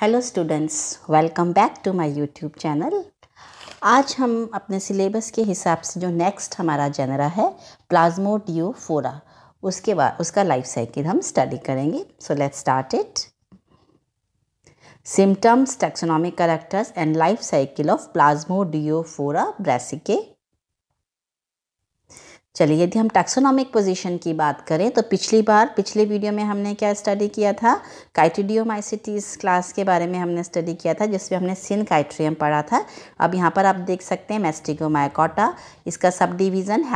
Hello students welcome back to my YouTube channel आज हम अपने सिलेबस के हिसाब से जो नेक्स्ट हमारा जनरा है प्लाज्मोडियोफोरा उसके बाद उसका लाइफ साइकिल हम स्टडी करेंगे so let's start it symptoms taxonomic characters and life cycle of Plasmodiophora brassicae चलिए यदि हम टैक्सोनॉमिक पोजीशन की बात करें तो पिछली बार पिछले वीडियो में हमने क्या स्टडी किया था काइटिडियोमाइसिटीज क्लास के बारे में हमने स्टडी किया था जिसमें हमने सिन काइट्रियम पढ़ा था अब यहाँ पर आप देख सकते हैं माइकोटा इसका सब डिवीज़न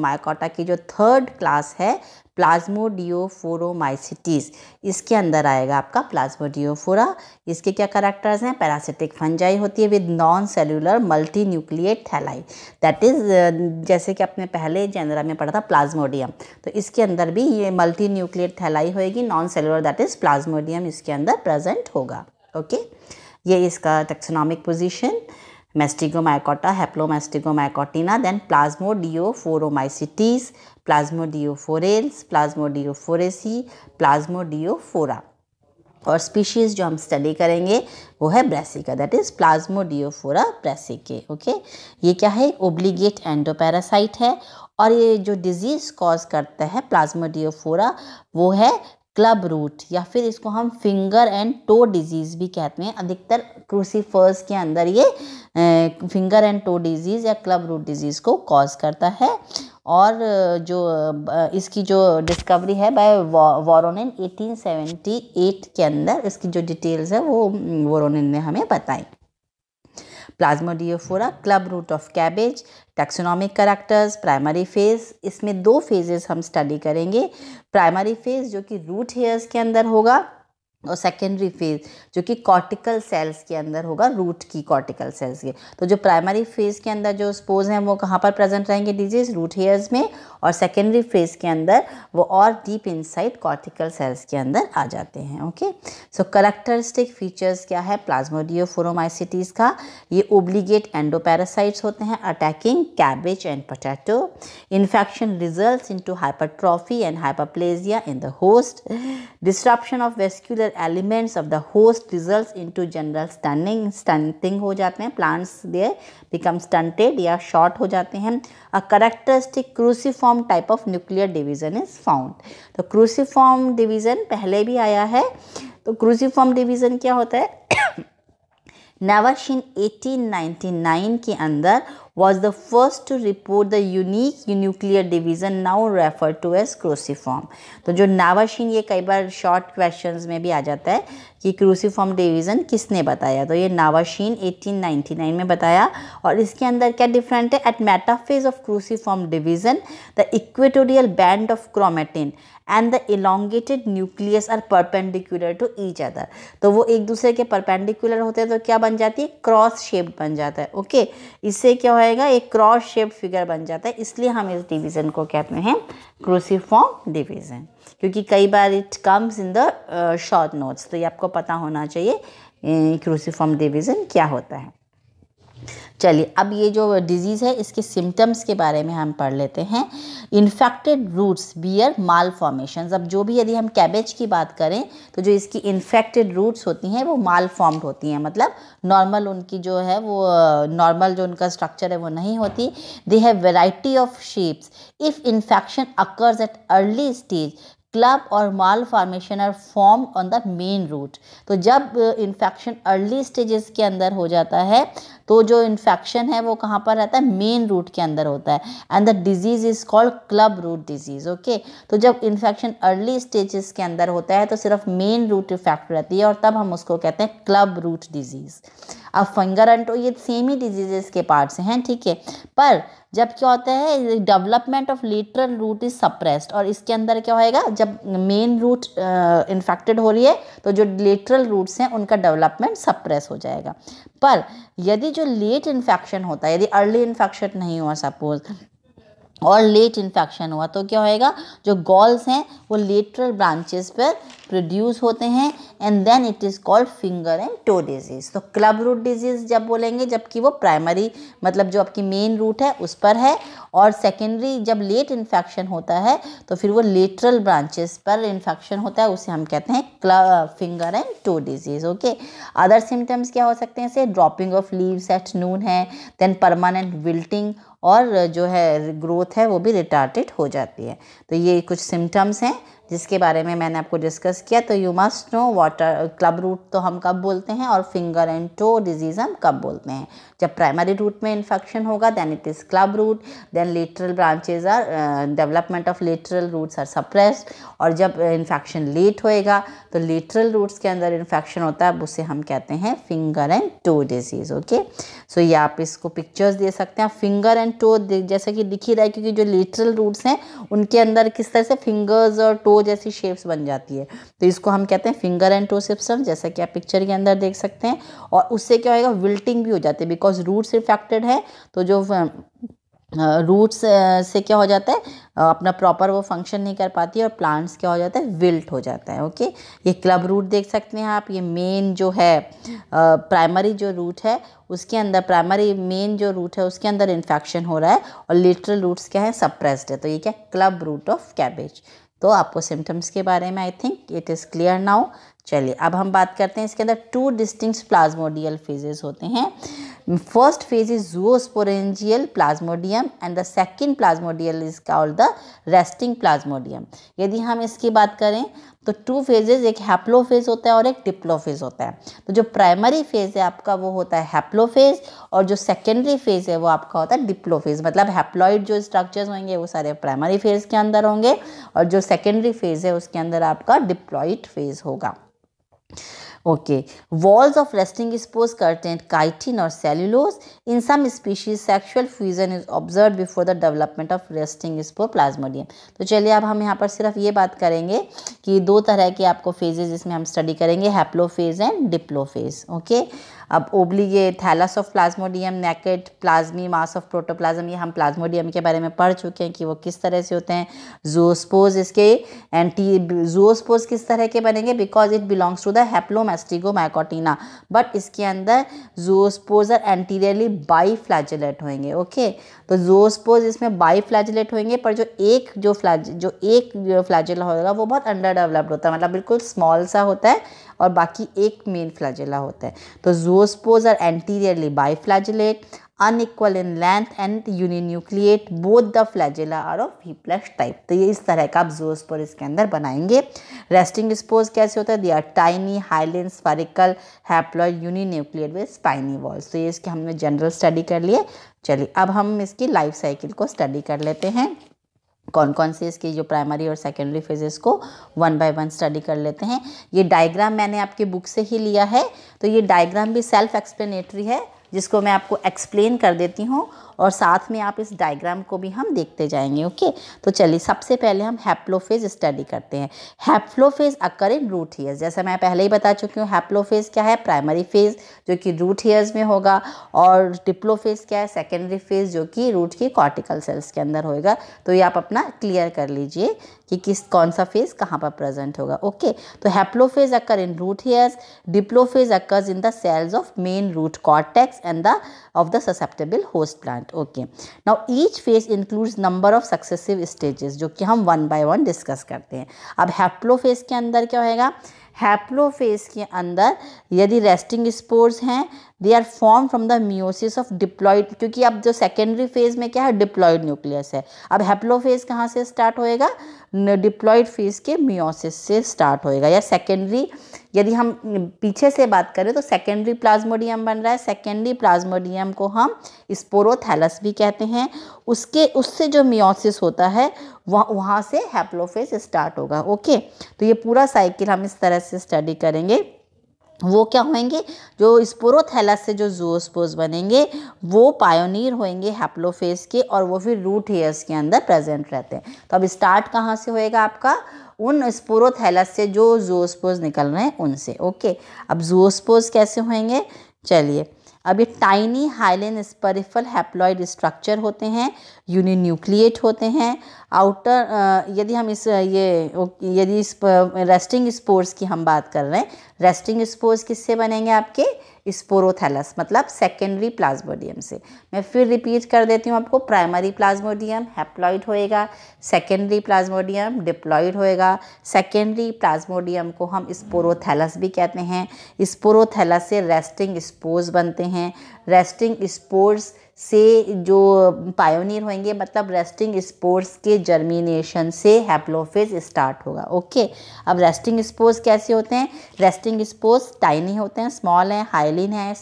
माइकोटा की जो थर्ड क्लास है प्लाज्मोडियोफोरोमाइसिटीज़ इसके अंदर आएगा आपका प्लाज्मोडियोफोरा इसके क्या करेक्टर्स हैं पैरासिटिक फंजाई होती है with non cellular multi nucleate thalli that is जैसे कि आपने पहले जनरा में पढ़ा था प्लाज्मोडियम तो इसके अंदर भी ये मल्टी न्यूक्लिएट थैलाई होएगी non cellular that is plasmodium इसके अंदर प्रेजेंट होगा ओके ये इसका taxonomic position Mastigomycota Haplomastigomycotina then Plasmodiophoromycetes Plasmodiophorales Plasmodiophoraceae Plasmodiophora और स्पीशीज़ जो हम स्टडी करेंगे वो है brassica that is Plasmodiophora brassicae okay ये क्या है ओब्लीगेट एंडोपैरासाइट है और ये जो डिजीज़ कॉज करता है प्लाज्मोडियोफोरा वो है क्लब रूट या फिर इसको हम फिंगर एंड टो डिजीज़ भी कहते हैं अधिकतर क्रूसीफर्स के अंदर ये फिंगर एंड टो डिजीज़ या क्लब रूट डिजीज़ को कॉज करता है और जो इसकी जो डिस्कवरी है बाय सेवेंटी 1878 के अंदर इसकी जो डिटेल्स है वो वॉरोनिन ने हमें बताई Plasmodiophora club root of cabbage taxonomic characters primary phase इसमें दो फेजेस हम स्टडी करेंगे प्राइमरी फेज जो कि रूट हेयर्स के अंदर होगा और सेकेंडरी फेज़ जो कि कॉर्टिकल सेल्स के अंदर होगा रूट की कॉर्टिकल सेल्स के तो जो प्राइमरी फेज़ के अंदर जो स्पोज हैं वो कहाँ पर प्रेजेंट रहेंगे डिजीज रूट हेयर्स में और सेकेंडरी फेज़ के अंदर वो और डीप इनसाइड कॉर्टिकल सेल्स के अंदर आ जाते हैं ओके सो करेक्टरिस्टिक फीचर्स क्या है प्लाज्मोडियोफोरोमाइसिटीज़ का ये ओब्लीगेट एंडोपैरासाइट्स होते हैं attacking cabbage and potato infection result in to hypertrophy and hyperplasia in the host disruption of vascular molecular elements of the host result into general stunning stunting हो जाते हैं plants they become stunted या short हो जाते हैं a characteristic cruciform type of nuclear division is found तो cruciform division पहले भी आया है तो क्रूसीफॉर्म डिविजन क्या होता है नवाशिन 1899 के अंदर was the first to report the unique nuclear division now referred to as cruciform. तो जो नावाशीन ये कई बार short questions में भी आ जाता है कि cruciform division किसने बताया तो ये नावाशीन 1899 में बताया और इसके अंदर क्या डिफरेंट है at metaphase of cruciform division the equatorial band of chromatin and the elongated nucleus are perpendicular to each other तो वो एक दूसरे के परपेंडिकुलर होते हैं तो क्या बन जाती है क्रॉस शेप बन जाता है ओके इससे क्या होएगा एक क्रॉस शेप फिगर बन जाता है इसलिए हम इस डिवीज़न को कहते हैं क्रूसीफॉर्म डिवीज़न क्योंकि कई बार it comes in the short notes तो ये आपको पता होना चाहिए क्रोसीफॉर्म डिवीज़न क्या होता है चलिए अब ये जो डिजीज़ है इसके सिम्टम्स के बारे में हम पढ़ लेते हैं infected roots bear malformation अब जो भी यदि हम कैबेज की बात करें तो जो इसकी इन्फेक्टेड रूट्स होती हैं वो माल फॉर्म्ड होती हैं मतलब नॉर्मल उनकी जो है वो नॉर्मल जो उनका स्ट्रक्चर है वो नहीं होती they have variety of shapes if infection occurs at early stage club और malformation are form on the main root तो जब इन्फेक्शन अर्ली स्टेजेस के अंदर हो जाता है तो जो इन्फेक्शन है वो कहाँ पर रहता है मेन रूट के अंदर होता है and the disease is called club root disease okay तो जब इन्फेक्शन अर्ली स्टेजेस के अंदर होता है तो सिर्फ मेन रूट इफेक्ट रहती है और तब हम उसको कहते हैं क्लब रूट डिजीज़ अब फंगर अंटो तो ये सेम ही डिजीजेस के पार्ट्स हैं ठीक है पर जब क्या होता है development of lateral root is suppressed और इसके अंदर क्या होएगा जब मेन रूट इन्फेक्टेड हो रही है तो जो लेटरल रूट्स हैं उनका डेवलपमेंट सप्रेस हो जाएगा पर यदि जो लेट इन्फेक्शन होता है यदि अर्ली इन्फेक्शन नहीं हुआ सपोज और लेट इन्फेक्शन हुआ तो क्या होएगा जो गॉल्स हैं वो लेटरल ब्रांचेस पर प्रोड्यूस होते हैं and then it is called finger and toe disease तो क्लब रूट डिजीज़ जब बोलेंगे जबकि वो प्राइमरी मतलब जो आपकी मेन रूट है उस पर है और सेकेंडरी जब लेट इन्फेक्शन होता है तो फिर वो लेटरल ब्रांचेस पर इन्फेक्शन होता है उसे हम कहते हैं club finger and toe disease okay other symptoms क्या हो सकते हैं ऐसे dropping of leaves at noon है देन परमानेंट विल्टिंग और जो है ग्रोथ है वो भी रिटार्टेड हो जाती है तो ये कुछ सिम्टम्स हैं जिसके बारे में मैंने आपको डिस्कस किया तो you must know what a club root तो हम कब बोलते हैं और फिंगर एंड टो डिजीज़ हम कब बोलते हैं जब प्राइमरी रूट में इन्फेक्शन होगा then it is club root then lateral branches are development of lateral roots are suppressed और जब इन्फेक्शन uh, लेट होएगा तो लेटरल रूट्स के अंदर इन्फेक्शन होता है उसे हम कहते हैं finger and toe disease okay so ये आप इसको पिक्चर्स दे सकते हैं फिंगर एंड टो जैसे कि दिखी रहा है क्योंकि जो लेटरल रूट्स हैं उनके अंदर किस तरह से फिंगर्स और टो जैसी शेप्स बन जाती है तो इसको हम कहते हैं फिंगर एंड टो सिप्सम जैसा कि आप पिक्चर के अंदर देख सकते हैं और उससे क्या होएगा विल्टिंग भी हो जाती है बिकॉज रूट्स इफेक्टेड है तो जो रूट्स से क्या हो जाता है अपना प्रॉपर वो फंक्शन नहीं कर पाती और प्लांट्स क्या हो जाता है विल्ट हो जाता है ओके ये क्लब रूट देख सकते हैं आप ये मेन जो है प्राइमरी जो रूट है उसके अंदर प्राइमरी मेन जो रूट है उसके अंदर इन्फेक्शन हो रहा है और लिटरल रूट्स क्या है सप्रेस्ड है तो ये क्या क्लब रूट ऑफ कैबेज तो आपको सिम्टम्स के बारे में I think it is clear now चलिए अब हम बात करते हैं इसके अंदर टू डिस्टिंक्ट प्लाज्मोडियल फेजेस होते हैं First phase is zoosporangial plasmodium and the second plasmodial is called the resting plasmodium. यदि हम इसकी बात करें तो टू फेजेज एक हैप्लोफेज होता है और एक डिप्लोफेज होता है तो जो प्राइमरी फेज है आपका वो होता है हैप्लोफेज और जो सेकेंडरी फेज है वो आपका होता है डिप्लोफेज मतलब हैप्लॉइड जो स्ट्रक्चर्स होंगे वो सारे प्राइमरी फेज के अंदर होंगे और जो सेकेंडरी फेज है उसके अंदर आपका डिप्लॉइड फेज होगा okay walls of resting spores contain chitin और cellulose in some species sexual fusion is observe before the development of resting spore plasmodium तो चलिए अब हम यहाँ पर सिर्फ ये बात करेंगे कि दो तरह के आपको फेजेज इसमें हम स्टडी करेंगे haplo phase and diplo phase okay okay? अब ओब्लिए thallus of plasmodium naked plasma mass of protoplasm ये हम प्लाज्मोडियम के बारे में पढ़ चुके हैं कि वो किस तरह से होते हैं जोस्पोज इसके एंटी जोस्पोज किस तरह के बनेंगे because it belongs to the Haplomastigomycotina but इसके अंदर जोस्पोजर एंटीरियरली बाई फ्लैजलेट होंगे ओके तो जोस्पोज इसमें बाई फ्लैजलेट होंगे पर जो एक जो फ्लैज जो एक फ्लैजल होगा वो बहुत अंडर डेवलप्ड होता है मतलब बिल्कुल स्मॉल सा होता है और बाकी एक मेन फ्लैजेला होता है तो zoospores are anteriorly biflagellate unequal in length and uninucleate both the flagella are of whiplash type तो ये इस तरह का आप जोस्पोर इसके अंदर बनाएंगे रेस्टिंग स्पोज कैसे होता है they are tiny hyaline spherical uni uninucleate with spiny walls तो ये इसके हमने जनरल स्टडी कर लिए चलिए अब हम इसकी लाइफ साइकिल को स्टडी कर लेते हैं कौन कौन से इसके जो प्राइमरी और सेकेंडरी फेजेस को वन बाय वन स्टडी कर लेते हैं ये डायग्राम मैंने आपके बुक से ही लिया है तो ये डायग्राम भी सेल्फ एक्सप्लेनेटरी है जिसको मैं आपको एक्सप्लेन कर देती हूँ और साथ में आप इस डायग्राम को भी हम देखते जाएंगे ओके तो चलिए सबसे पहले हम हैप्लोफेज स्टडी करते हैं हैप्लोफेज अकर इन रूट हेयर्स जैसे मैं पहले ही बता चुकी हूँ हैप्लोफेज क्या है प्राइमरी फेज जो कि रूट हेयर्स में होगा और डिप्लोफेज क्या है सेकेंडरी फेज जो कि रूट के कॉर्टिकल सेल्स के अंदर होएगा तो ये आप अपना क्लियर कर लीजिए कि किस कौन सा फेज कहाँ पर प्रेजेंट होगा ओके तो haplophase occur in root hairs diplophase occurs in the cells of main root cortex and the of the susceptible host plant that okay now each phase includes number of successive stages जो कि हम one by one discuss करते हैं अब haplo phase के अंदर क्या होएगा हैप्लो फेज के अंदर यदि रेस्टिंग स्पोर्स हैं they are form from the meiosis of diploid क्योंकि अब जो सेकेंडरी फेज में क्या है डिप्लॉयड न्यूक्लियस है अब हैप्लो फेज कहाँ से स्टार्ट होएगा डिप्लॉयड फेज के मियोसिस से स्टार्ट होएगा या सेकेंडरी यदि हम पीछे से बात करें तो सेकेंडरी प्लाज्मोडियम बन रहा है सेकेंडरी प्लाज्मोडियम को हम स्पोरोथैलस भी कहते हैं उसके उससे जो मियोसिस होता है वह वहाँ से हैप्लोफेज स्टार्ट होगा ओके तो ये पूरा साइकिल हम इस तरह से स्टडी करेंगे वो क्या होंगे जो स्पोरोथैलस से जो जूसपोज बनेंगे वो पायोनियर होंगे हैप्लोफेस के और वो फिर रूट हेयर्स के अंदर प्रेजेंट रहते हैं तो अब स्टार्ट कहाँ से होएगा आपका उन स्पोरोथैलस से जो जूसपोज निकल रहे हैं उनसे ओके अब जूसपोज कैसे होंगे चलिए अब ये tiny hyaline spherical haploid structure होते हैं यूनिन्यूक्लिएट होते हैं आउटर यदि हम इस ये यदि इस रेस्टिंग स्पोर्स की हम बात कर रहे हैं रेस्टिंग स्पोर्स किससे बनेंगे आपके स्पोरोथैलस मतलब सेकेंडरी प्लाज्मोडियम से मैं फिर रिपीट कर देती हूँ आपको प्राइमरी प्लाज्मोडियम हैप्लॉइड होएगा सेकेंडरी प्लाज्मोडियम डिप्लॉइड होएगा सेकेंडरी प्लाज्मोडियम को हम स्पोरोथैलस भी कहते हैं स्पोरोथैलस से रेस्टिंग स्पोर्स बनते हैं रेस्टिंग स्पोर्स से जो पायोनियर होंगे मतलब रेस्टिंग स्पोर्ट्स के जर्मिनेशन से हैप्लोफेज स्टार्ट होगा ओके अब रेस्टिंग स्पोर्ट्स कैसे होते हैं रेस्टिंग स्पोर्ट्स टाइनी होते हैं स्मॉल हैं हाइलिन हैं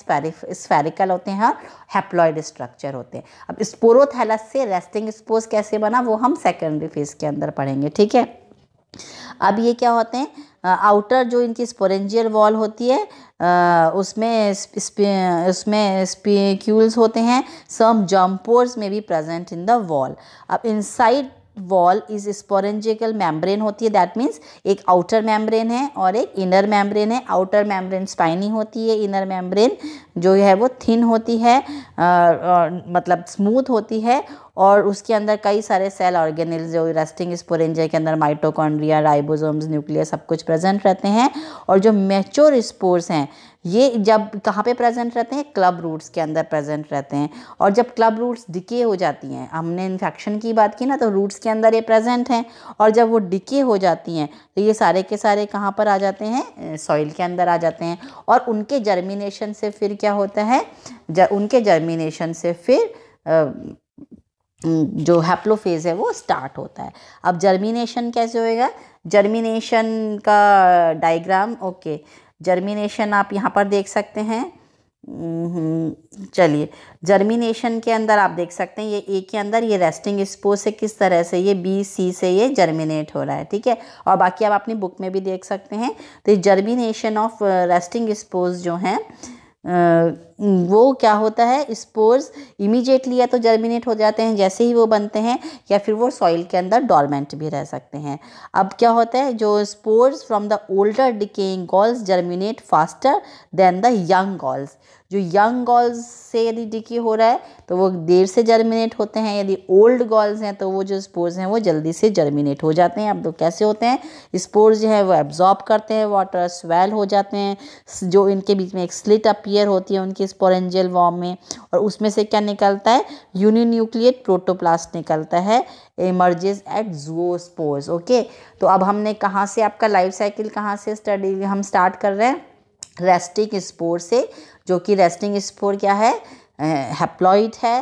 स्पेरिकल होते हैं और हैप्लॉयड स्ट्रक्चर होते हैं अब स्पोरोथैलस से रेस्टिंग स्पोर्स कैसे बना वो हम सेकेंडरी फेज के अंदर पढ़ेंगे ठीक है अब ये क्या होते हैं आउटर जो इनकी स्पोरेंजियल वॉल होती है उसमें उसमें स्पीक्यूल्स होते हैं सम जम्पोर्स में भी प्रेजेंट इन द वॉल अब inside wall is sporangial membrane होती है दैट मीन्स एक आउटर मैम्ब्रेन है और एक इनर मैमब्रेन है आउटर मैमब्रेन स्पाइनी होती है इनर मैमब्रेन जो है वो थिन होती है आ, आ, मतलब स्मूथ होती है और उसके अंदर कई सारे सेल ऑर्गेनिल जो रेस्टिंग स्पोरेंजिया के अंदर माइटोकॉन्ड्रिया राइबोसोम्स न्यूक्लियर सब कुछ प्रेजेंट रहते हैं और जो मेच्योर स्पोर्स हैं ये जब कहाँ पे प्रेजेंट रहते हैं क्लब रूट्स के अंदर प्रेजेंट रहते हैं और जब क्लब रूट्स डिके हो जाती हैं हमने इन्फेक्शन की बात की ना तो रूट्स के अंदर ये प्रेजेंट हैं और जब वो डिके हो जाती हैं तो ये सारे के सारे कहाँ पर आ जाते हैं सॉइल के अंदर आ जाते हैं और उनके जर्मिनेशन से फिर क्या होता है उनके जर्मिनेशन से फिर आ, जो हैप्लोफेज है वो स्टार्ट होता है अब जर्मिनेशन कैसे होएगा जर्मिनेशन का डायग्राम ओके okay. जर्मिनेशन आप यहाँ पर देख सकते हैं हम्म, चलिए जर्मिनेशन के अंदर आप देख सकते हैं ये ए के अंदर ये रेस्टिंग स्पोज से किस तरह से ये बी सी से ये जर्मिनेट हो रहा है ठीक है और बाकी आप अपनी बुक में भी देख सकते हैं तो जर्मिनेशन ऑफ रेस्टिंग स्पोज जो हैं वो क्या होता है स्पोर्स इमीडिएटली या तो जर्मिनेट हो जाते हैं जैसे ही वो बनते हैं या फिर वो सॉइल के अंदर डॉर्मेंट भी रह सकते हैं अब क्या होता है जो spores from the older decaying galls germinate faster than the young galls जो यंग गॉल्स से यदि डिके हो रहा है तो वो देर से जर्मिनेट होते हैं यदि ओल्ड गॉल्स हैं तो वो जो स्पोर्स हैं वो जल्दी से जर्मिनेट हो जाते हैं अब तो कैसे होते हैं स्पोर्स जो है वो एब्जॉर्ब करते हैं वाटर स्वेल हो जाते हैं जो इनके बीच में एक स्लिट अपीयर होती है उनकी स्पोरेंजियल वॉम में और उसमें से क्या निकलता है यूनिन्यूक्लिएट प्रोटोप्लास्ट निकलता है इमर्जेस एट स्पोर्स ओके तो अब हमने कहाँ से आपका लाइफ साइकिल कहाँ से स्टडी हम स्टार्ट कर रहे हैं रेस्टिक स्पोर से जो कि रेस्टिंग स्पोर क्या है हेप्लॉइड है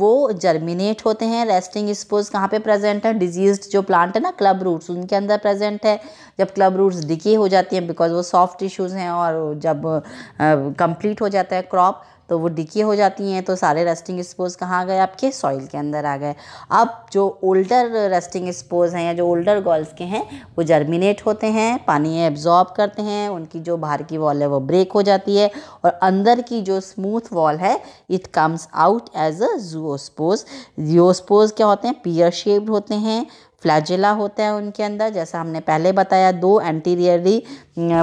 वो जर्मिनेट होते हैं रेस्टिंग स्पोर्स कहाँ पे प्रेजेंट है डिजीज जो प्लांट है ना क्लब रूट्स उनके अंदर प्रेजेंट है जब क्लब रूट्स डिके हो जाती हैं बिकॉज वो सॉफ्ट टिश्यूज़ हैं और जब कंप्लीट हो जाता है क्रॉप तो वो डिकी हो जाती हैं तो सारे रेस्टिंग स्पोज कहाँ गए आपके सॉइल के अंदर आ गए अब जो ओल्डर रेस्टिंग स्पोज़ हैं या जो ओल्डर गॉल्स के हैं वो जर्मिनेट होते हैं पानी एब्जॉर्ब करते हैं उनकी जो बाहर की वॉल है वो ब्रेक हो जाती है और अंदर की जो स्मूथ वॉल है it comes out as a zoospore zoospore क्या होते हैं पियर शेप्ड होते हैं फ्लैजिला होता है उनके अंदर जैसा हमने पहले बताया दो एंटीरियरली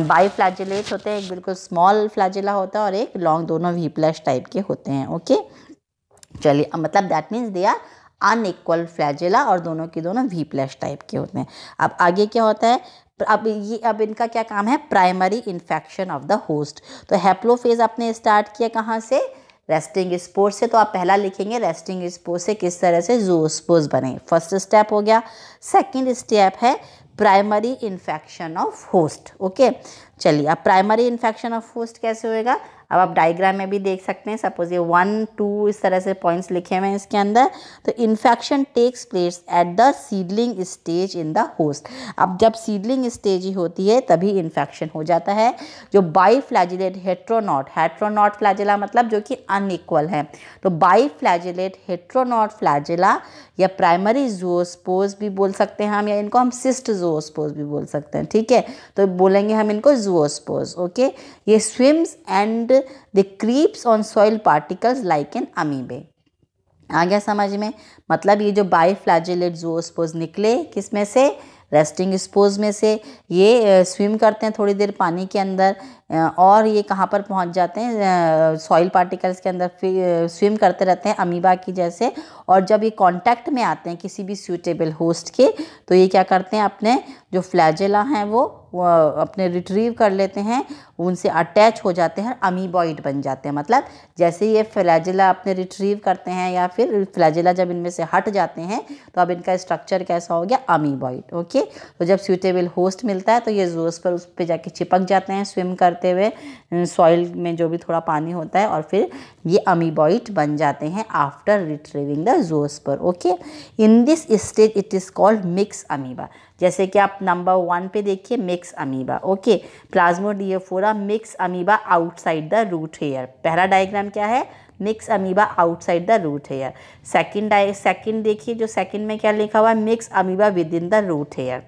बाई फ्लैजिलेट होते हैं एक बिल्कुल स्मॉल फ्लैजिला होता है और एक लॉन्ग दोनों वी प्लस टाइप के होते हैं ओके चलिए मतलब that means they are unequal flagella और दोनों के दोनों वी प्लस टाइप के होते हैं अब आगे क्या होता है अब ये अब इनका क्या काम है primary infection of the host तो हैप्लोफेज आपने स्टार्ट किया कहाँ से रेस्टिंग स्पोर्स से तो आप पहला लिखेंगे रेस्टिंग स्पोर्स से किस तरह से स्पोर्स बने फर्स्ट स्टेप हो गया सेकंड स्टेप है primary infection of host okay चलिए अब प्राइमरी इन्फेक्शन ऑफ होस्ट कैसे होएगा अब आप डायग्राम में भी देख सकते हैं सपोज ये वन टू इस तरह से पॉइंट्स लिखे हुए हैं इसके अंदर तो infection takes place at the seedling stage in the host अब जब सीडलिंग स्टेज ही होती है तभी इन्फेक्शन हो जाता है जो biflagellate heterokont heterokont flagella मतलब जो कि अनइक्वल है तो बाई फ्लैजिलेट हेट्रोनॉट फ्लैजिला या प्राइमरी जोस्पोज भी बोल सकते हैं हम या इनको हम सिस्ट जोस्पोज भी बोल सकते हैं ठीक है तो बोलेंगे हम इनको जोस्पोज ओके ये स्विम्स एंड फिर they creeps on soil particles like an amoebae आ गया समझ में मतलब ये जो बाई फ्लैजिलेट जोस्पोज निकले किस में से रेस्टिंग स्पोज में से ये स्विम करते हैं थोड़ी देर पानी के अंदर और ये कहाँ पर पहुँच जाते हैं सॉइल पार्टिकल्स के अंदर स्विम करते रहते हैं अमीबा की जैसे और जब ये कांटेक्ट में आते हैं किसी भी सूटेबल होस्ट के तो ये क्या करते हैं अपने जो फ्लैजेला हैं वो अपने रिट्रीव कर लेते हैं उनसे अटैच हो जाते हैं अमीबॉइड बन जाते हैं मतलब जैसे ये फ्लैजिला अपने रिट्रीव करते हैं या फिर फ्लैजिला जब इनमें से हट जाते हैं तो अब इनका स्ट्रक्चर कैसा हो गया अमीबॉइड ओके तो जब सूटेबल होस्ट मिलता है तो ये जोस पर उस पर जाके चिपक जाते हैं स्विम करते हुए सॉइल में जो भी थोड़ा पानी होता है और फिर ये अमीबॉइड बन जाते हैं आफ्टर रिट्रीविंग द पर okay in this stage it is called myxamoeba जैसे कि आप नंबर वन पे देखिए myxamoeba okay Plasmodiophora myxamoeba outside the root hair पहला डायग्राम क्या है myxamoeba outside the root hair second second देखिए जो सेकंड में क्या लिखा हुआ है myxamoeba within the root hair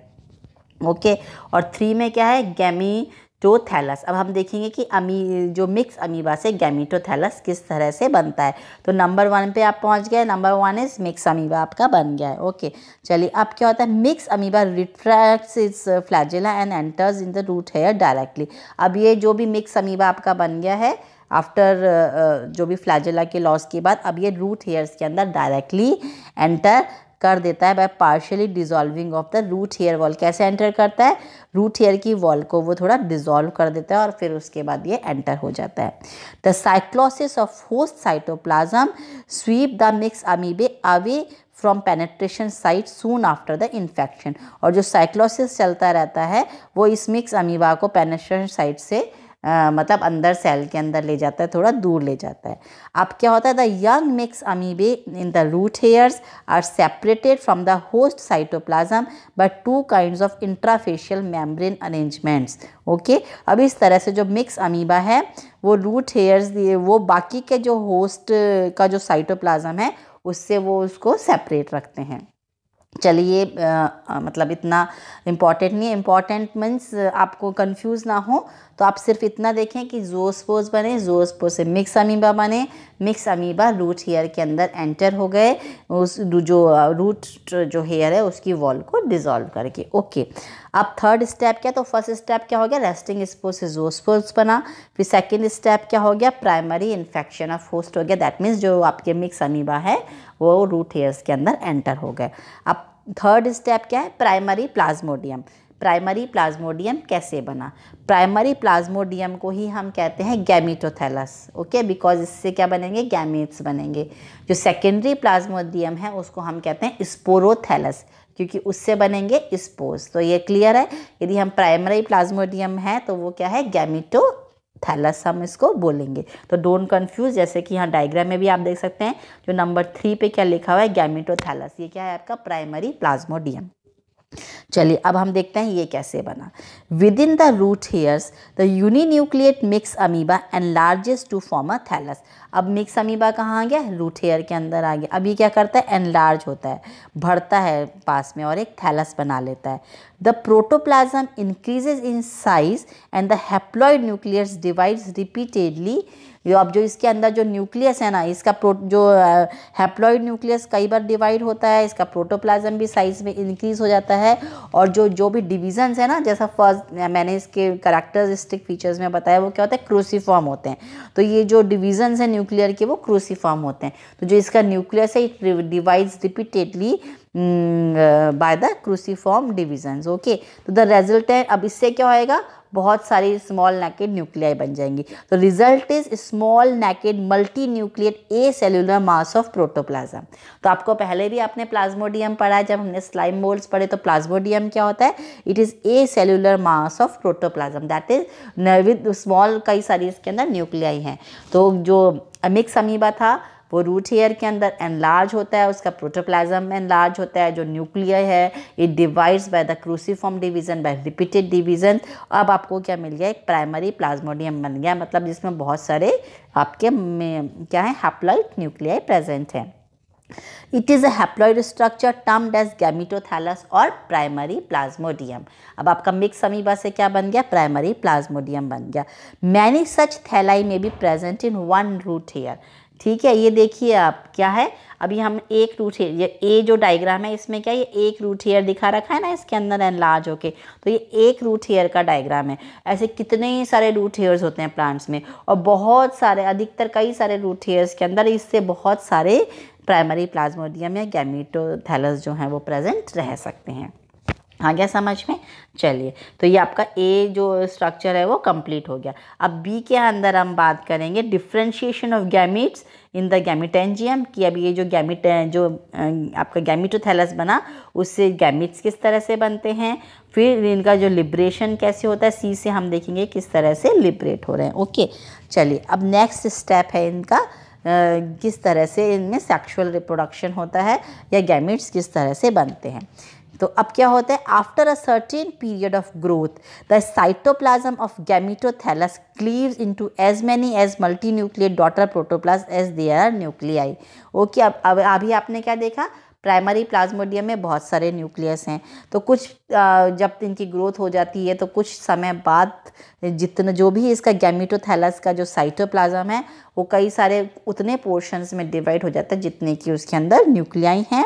okay और थ्री में क्या है गैमी टोथैलस अब हम देखेंगे कि अमी जो मिक्स अमीबा से गैमिटोथैलस किस तरह से बनता है तो नंबर वन पे आप पहुंच गए number one is myxamoeba आपका बन गया है ओके चलिए अब क्या होता है myxamoeba retracts its flagella and enters in the root hair directly अब ये जो भी मिक्स अमीबा आपका बन गया है आफ्टर जो भी फ्लैजिला के लॉस के बाद अब ये रूट हेयर्स के अंदर डायरेक्टली एंटर कर देता है by partially dissolving of the root hair wall कैसे एंटर करता है रूट हेयर की वॉल को वो थोड़ा डिजॉल्व कर देता है और फिर उसके बाद ये एंटर हो जाता है the cyclosis of host cytoplasm sweep the myxamoebae away from penetration site soon after the infection और जो साइक्लोसिस चलता रहता है वो इस मिक्स अमीबा को पेनेट्रेशन साइट से आ, मतलब अंदर सेल के अंदर ले जाता है थोड़ा दूर ले जाता है अब क्या होता है the young myxamoebae in the root hairs are separated from the host cytoplasm but two kind of interfacial membrane arrangements okay अब इस तरह से जो मिक्स अमीबा है वो रूट हेयर्स वो बाकी के जो होस्ट का जो साइटोप्लाज्म है उससे वो उसको सेपरेट रखते हैं चलिए मतलब इतना इम्पॉर्टेंट नहीं है इम्पॉर्टेंट मीन्स आपको कंफ्यूज ना हो तो आप सिर्फ इतना देखें कि जोसपोज बने जोसपोज से मिक्स अमीबा बने मिक्स अमीबा रूट हेयर के अंदर एंटर हो गए उस जो रूट जो हेयर है उसकी वॉल को डिज़ोल्व करके ओके अब थर्ड स्टेप क्या तो फर्स्ट स्टेप क्या हो गया रेस्टिंग स्पोज से जोसपोज बना फिर सेकेंड स्टेप क्या हो गया प्राइमरी इन्फेक्शन ऑफ होस्ट हो गया दैट मीन्स जो आपके मिक्स अमीबा है वो रूट हेयर्स के अंदर एंटर हो गए अब थर्ड स्टेप क्या है प्राइमरी प्लाज्मोडियम प्राइमरी प्लाज्मोडियम कैसे बना प्राइमरी प्लाज्मोडियम को ही हम कहते हैं गैमिटोथैलस ओके बिकॉज इससे क्या बनेंगे गैमिट्स बनेंगे जो सेकेंडरी प्लाज्मोडियम है उसको हम कहते हैं स्पोरोथैलस क्योंकि उससे बनेंगे स्पोर्स तो ये क्लियर है यदि हम प्राइमरी प्लाज्मोडियम है तो वो क्या है गैमिटो थैलस हम इसको बोलेंगे तो डोंट कन्फ्यूज जैसे कि यहाँ डायग्राम में भी आप देख सकते हैं जो नंबर थ्री पे क्या लिखा हुआ है गैमिटोथैलस ये क्या है आपका प्राइमरी प्लाज्मोडियम चलिए अब हम देखते हैं ये कैसे बना within the root hairs the uninucleate myxamoeba and largest to form a thallus अब मिक्स अमीबा कहाँ आ गया रूट हेयर के अंदर आ गया अब ये क्या करता है एनलार्ज होता है भरता है पास में और एक थैलस बना लेता है the protoplasm increases in size and the haploid nucleus divides repeatedly ये अब जो इसके अंदर जो न्यूक्लियस है ना इसका प्रो जो हैप्लॉइड न्यूक्लियस कई बार डिवाइड होता है इसका प्रोटोप्लाज्म भी साइज में इंक्रीज़ हो जाता है और जो जो भी डिविजन्स है ना जैसा फर्स्ट मैंने इसके करेक्टरिस्टिक फीचर्स में बताया वो क्या होता है क्रूसीफॉर्म होते हैं तो ये जो डिविजन्स हैं न्यूक्लियर के वो क्रूसीफॉर्म होते हैं तो जो इसका न्यूक्लियस है it divides repeatedly by the cruciform divisions okay तो द रेजल्ट अब इससे क्या होएगा बहुत सारी स्मॉल नेकेड न्यूक्लियाई बन जाएंगी तो result is small naked multi nucleate acellular mass of protoplasm तो आपको पहले भी आपने प्लाज्मोडियम पढ़ा है जब हमने स्लाइम मोल्ड्स पढ़े तो प्लाज्मोडियम क्या होता है it is acellular mass of protoplasm that is with small कई सारी इसके अंदर न्यूक्लियाई हैं तो जो अमिक अमीबा था वो रूट हेयर के अंदर एनलार्ज होता है उसका प्रोटोप्लाज्म एनलार्ज होता है जो न्यूक्लियर है it divides by the cruciform division by repeated division अब आपको क्या मिल गया एक प्राइमरी प्लाज्मोडियम बन गया मतलब जिसमें बहुत सारे आपके क्या है हैप्लॉइड न्यूक्लियाई प्रेजेंट हैं it is a haploid structure termed as gametothallus और प्राइमरी प्लाज्मोडियम अब आपका मिक्स अमीबा से क्या बन गया प्राइमरी प्लाज्मोडियम बन गया मैनी सच थैलाई में भी present in one root hair ठीक है ये देखिए आप क्या है अभी हम एक रूट हेयर ये ए जो डायग्राम है इसमें क्या ये एक रूट हेयर दिखा रखा है ना इसके अंदर एनलार्ज होके तो ये एक रूट हेयर का डायग्राम है ऐसे कितने ही सारे रूट हेयर्स होते हैं प्लांट्स में और बहुत सारे अधिकतर कई सारे रूट हेयर्स के अंदर इससे बहुत सारे प्राइमरी प्लाज्मोडियम या गैमिटोथैलस जो हैं वो प्रेजेंट रह सकते हैं आ गया समझ में चलिए तो ये आपका ए जो स्ट्रक्चर है वो कंप्लीट हो गया अब बी के अंदर हम बात करेंगे differentiation of gametes in the gametangium कि अब ये जो गैमिट जो आपका गैमिटोथैलस बना उससे गैमिट्स किस तरह से बनते हैं फिर इनका जो लिब्रेशन कैसे होता है सी से हम देखेंगे किस तरह से लिबरेट हो रहे हैं ओके चलिए अब नेक्स्ट स्टेप है इनका किस तरह से इनमें सेक्शुअल रिप्रोडक्शन होता है या गैमिट्स किस तरह से बनते हैं तो अब क्या होता है after a certain period of growth the cytoplasm of gametothallus cleaves into as many as multi nuclear daughter protoplasts as they are nuclei okay अब अब अभी आपने क्या देखा प्राइमरी प्लाज्मोडियम में बहुत सारे न्यूक्लियस हैं तो कुछ जब इनकी ग्रोथ हो जाती है तो कुछ समय बाद जितना जो भी इसका गैमिटोथैलस का जो साइटोप्लाज्म है वो कई सारे उतने पोर्शंस में डिवाइड हो जाता है जितने कि उसके अंदर न्यूक्लियाई हैं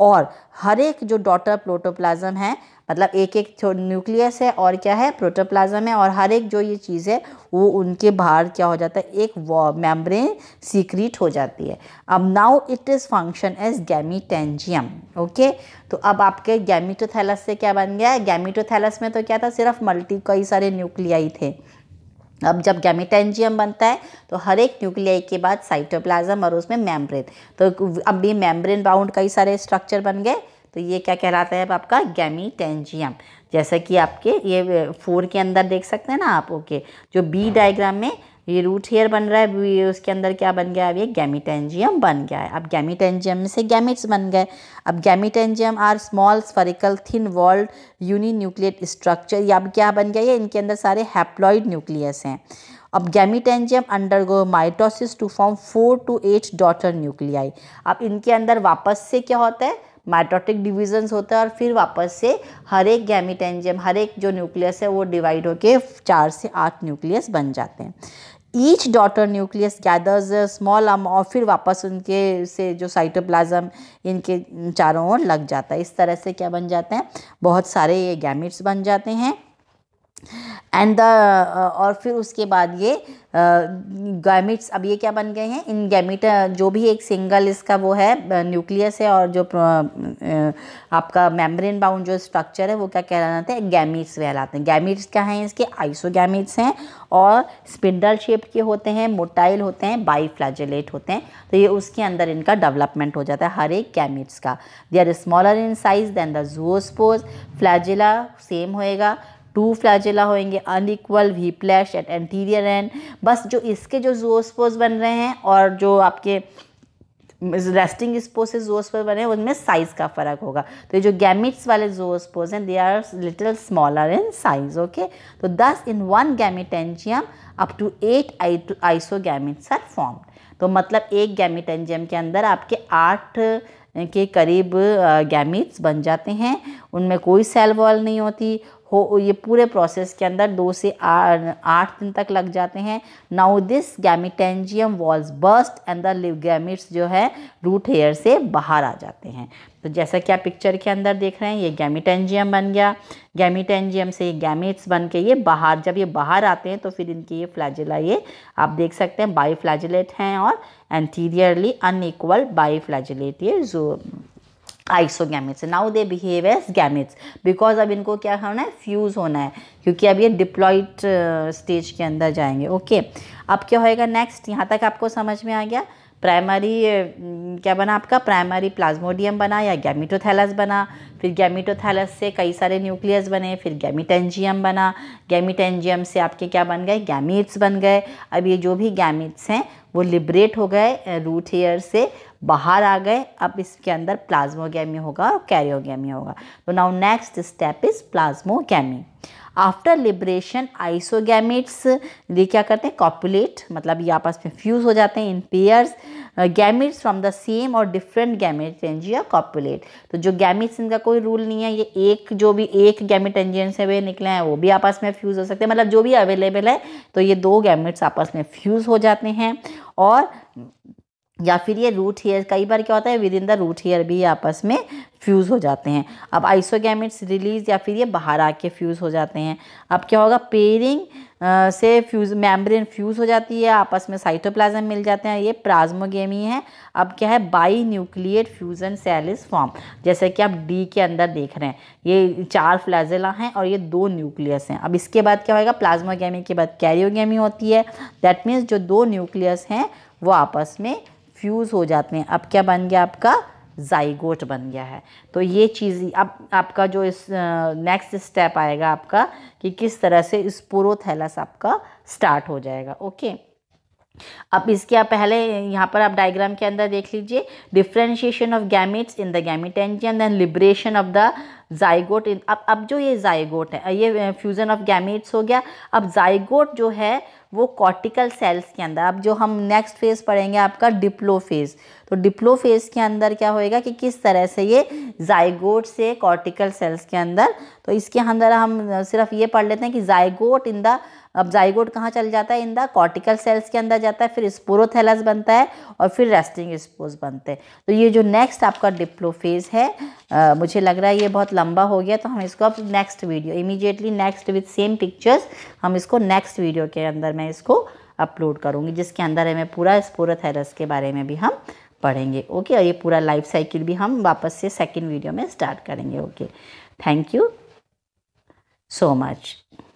और हर एक जो डॉटर प्रोटोप्लाज्म है मतलब एक एक न्यूक्लियस है और क्या है प्रोटोप्लाज्म है और हर एक जो ये चीज़ है वो उनके बाहर क्या हो जाता है एक मेम्ब्रेन सीक्रेट हो जाती है अब now it is function as gametangium okay तो अब आपके गैमिटोथैलस से क्या बन गया है गैमिटोथैलस में तो क्या था सिर्फ मल्टी कई सारे न्यूक्लियाई थे अब जब गैमिटेंजियम बनता है तो हर एक न्यूक्लियाई के बाद साइटोप्लाज्म और उसमें मैम्ब्रेन तो अब भी मैम्ब्रेन बाउंड कई सारे स्ट्रक्चर बन गए तो ये क्या कहलाता है अब आपका गैमिटेंजियम जैसे कि आपके ये फोर के अंदर देख सकते हैं ना आप ओके जो बी डायग्राम में ये रूट हेयर बन रहा है उसके अंदर क्या बन गया अब ये गैमिटेंजियम बन गया है अब गैमिटेंजियम में से गैमिट्स बन गए अब gametangium are small spherical thin walled uninucleate structure ये अब क्या बन गया ये इनके अंदर सारे हैप्लॉइड न्यूक्लियस हैं अब gametangium undergo mitosis to form four to eight daughter nuclei अब इनके अंदर वापस से क्या होता है माइटोटिक डिविजन्स होता है और फिर वापस से हर एक गैमिटेंजियम हर एक जो न्यूक्लियस है वो डिवाइड होकर चार से आठ न्यूक्लियस बन जाते हैं each daughter nucleus gathers small um और फिर वापस उनके से जो साइटोप्लाज्म इनके चारों ओर लग जाता है इस तरह से क्या बन जाते हैं बहुत सारे ये गैमिट्स बन जाते हैं एंड द और फिर उसके बाद ये गैमिट्स अब ये क्या बन गए हैं इन गैमिट जो भी एक सिंगल इसका वो है न्यूक्लियस है और जो आपका मेम्ब्रेन बाउंड जो स्ट्रक्चर है वो क्या कहलाते हैं गैमिट्स कहलाते हैं गैमिट्स क्या हैं इसके आइसोगैमिट्स हैं और स्पिंडल शेप के होते हैं मोटाइल होते हैं बाईफ्लैजेलेट होते हैं तो ये उसके अंदर इनका डेवलपमेंट हो जाता है हर एक गैमिट्स का they are smaller in size than the zoospores flagella same होएगा टू फ्लाजेला होंगे unequal whiplash at anterior end बस जो इसके जो जोस्पोज बन रहे हैं और जो आपके रेस्टिंग स्पोज से जोस्पोज बने हैं उनमें साइज़ का फ़र्क होगा तो ये जो गैमिट्स वाले जोस्पोज हैं they are little smaller in size okay तो thus in one gametangium up to eight isogametes are form तो मतलब एक गैमिटेंजियम के अंदर आपके आठ के करीब गैमिट्स बन जाते हैं उनमें कोई सेल वॉल नहीं होती हो ये पूरे प्रोसेस के अंदर दो से आठ दिन तक लग जाते हैं now this gametangium walls burst and the gametes जो है रूट हेयर से बाहर आ जाते हैं तो जैसा कि आप पिक्चर के अंदर देख रहे हैं ये गैमिटेंजियम बन गया गैमिटेंजियम से ये गैमिट्स बन के ये बाहर जब ये बाहर आते हैं तो फिर इनके ये फ्लैजिला ये आप देख सकते हैं बाई हैं और एंटीरियरली अनइक्वल बाई ये जो isogametes now they behave as gametes because अब इनको क्या होना है फ्यूज़ होना है क्योंकि अब ये डिप्लॉइड स्टेज uh, के अंदर जाएंगे ओके okay. अब क्या होएगा नेक्स्ट यहाँ तक आपको समझ में आ गया प्राइमरी क्या बना आपका प्राइमरी प्लाज्मोडियम बना या गैमिटोथैलस बना फिर गैमिटोथैलस से कई सारे न्यूक्लियस बने फिर गैमिटेंजियम बना गैमिटेंजियम से आपके क्या बन गए गैमिट्स बन गए अब ये जो भी गैमिट्स हैं वो लिबरेट हो गए रूट हेयर से बाहर आ गए अब इसके अंदर प्लाज्मोगैमी होगा और कैरियोगैमी होगा तो now next step is plasmogamy after liberation isogametes ये क्या करते हैं कॉपुलेट मतलब ये आपस में फ्यूज़ हो जाते हैं in pairs gametes from the same और डिफरेंट गैमिट एनजिया कॉपुलेट तो जो गैमिट्स इनका कोई रूल नहीं है ये एक जो भी एक गैमिट एंजियन से वे निकले हैं वो भी आपस में फ्यूज़ हो सकते हैं मतलब जो भी अवेलेबल है तो ये दो गैमिट्स आपस में फ्यूज़ हो जाते हैं और या फिर ये रूट हेयर कई बार क्या होता है within the root hair भी आपस में फ्यूज़ हो जाते हैं अब आइसोगेमिट्स रिलीज या फिर ये बाहर आके फ्यूज़ हो जाते हैं अब क्या होगा पेयरिंग से फ्यूज़ मेम्ब्रेन फ्यूज़ हो जाती है आपस में साइटोप्लाज्म मिल जाते हैं ये प्लाज्मोगेमी है अब क्या है binuclear fusion cell is form जैसे कि आप डी के अंदर देख रहे हैं ये चार फ्लैजेला हैं और ये दो न्यूक्लियस हैं अब इसके बाद क्या होगा प्लाज्मोगेमी के बाद कैरियोगेमी होती है दैट मीन्स जो दो न्यूक्लियस हैं वो आपस में फ्यूज़ हो जाते हैं अब क्या बन गया आपका जाइगोट बन गया है तो ये चीज़ अब आपका जो इस नेक्स्ट स्टेप आएगा आपका कि किस तरह से इस स्पोरोथैलस आपका स्टार्ट हो जाएगा ओके अब इसके आप पहले यहाँ पर आप डायग्राम के अंदर देख लीजिए differentiation of gametes in the gametangium then liberation of the zygote in अब अब जो ये जाइगोट है ये फ्यूज़न ऑफ गैमिट्स हो गया अब जाइगोट जो है वो कॉर्टिकल सेल्स के अंदर अब जो हम नेक्स्ट फेज़ पढ़ेंगे आपका डिप्लो फेज़ तो डिप्लो फेज़ के अंदर क्या होएगा कि किस तरह से ये जाइगोट से कॉर्टिकल सेल्स के अंदर तो इसके अंदर हम सिर्फ ये पढ़ लेते हैं कि जाइगोट इन द अब जाइगोट कहाँ चल जाता है इन द कॉर्टिकल सेल्स के अंदर जाता है फिर स्पोरोथैलस बनता है और फिर रेस्टिंग स्पोर्स बनते हैं तो ये जो नेक्स्ट आपका डिप्लोफेज है आ, मुझे लग रहा है ये बहुत लंबा हो गया तो हम इसको अब next video immediately next with same pictures हम इसको नेक्स्ट वीडियो के अंदर मैं इसको अपलोड करूँगी जिसके अंदर हमें पूरा स्पोरोथैलस के बारे में भी हम पढ़ेंगे ओके और ये पूरा लाइफ साइकिल भी हम वापस से सेकेंड वीडियो में स्टार्ट करेंगे okay thank you so much